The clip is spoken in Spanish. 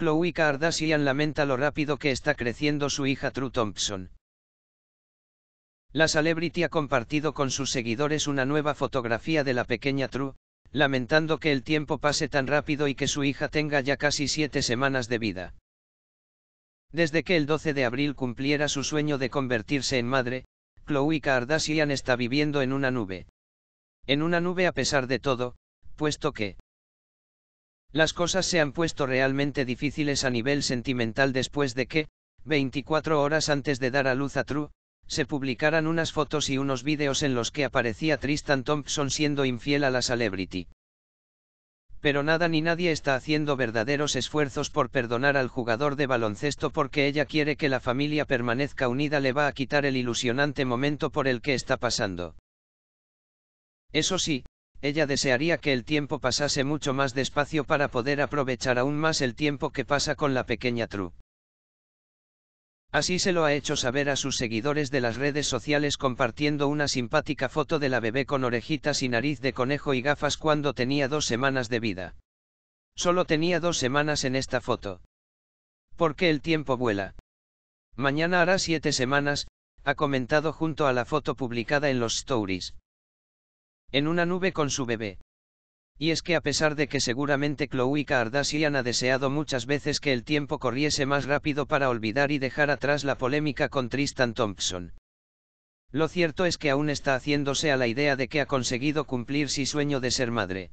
Chloe Kardashian lamenta lo rápido que está creciendo su hija True Thompson. La celebrity ha compartido con sus seguidores una nueva fotografía de la pequeña True, lamentando que el tiempo pase tan rápido y que su hija tenga ya casi siete semanas de vida. Desde que el 12 de abril cumpliera su sueño de convertirse en madre, Chloe Kardashian está viviendo en una nube. En una nube a pesar de todo, puesto que, las cosas se han puesto realmente difíciles a nivel sentimental después de que, 24 horas antes de dar a luz a True, se publicaran unas fotos y unos vídeos en los que aparecía Tristan Thompson siendo infiel a la celebrity. Pero nada ni nadie está haciendo verdaderos esfuerzos por perdonar al jugador de baloncesto porque ella quiere que la familia permanezca unida le va a quitar el ilusionante momento por el que está pasando. Eso sí, ella desearía que el tiempo pasase mucho más despacio para poder aprovechar aún más el tiempo que pasa con la pequeña Tru. Así se lo ha hecho saber a sus seguidores de las redes sociales compartiendo una simpática foto de la bebé con orejitas y nariz de conejo y gafas cuando tenía dos semanas de vida. Solo tenía dos semanas en esta foto. Porque el tiempo vuela. Mañana hará siete semanas, ha comentado junto a la foto publicada en los stories en una nube con su bebé. Y es que a pesar de que seguramente Chloe Kardashian ha deseado muchas veces que el tiempo corriese más rápido para olvidar y dejar atrás la polémica con Tristan Thompson. Lo cierto es que aún está haciéndose a la idea de que ha conseguido cumplir su sueño de ser madre.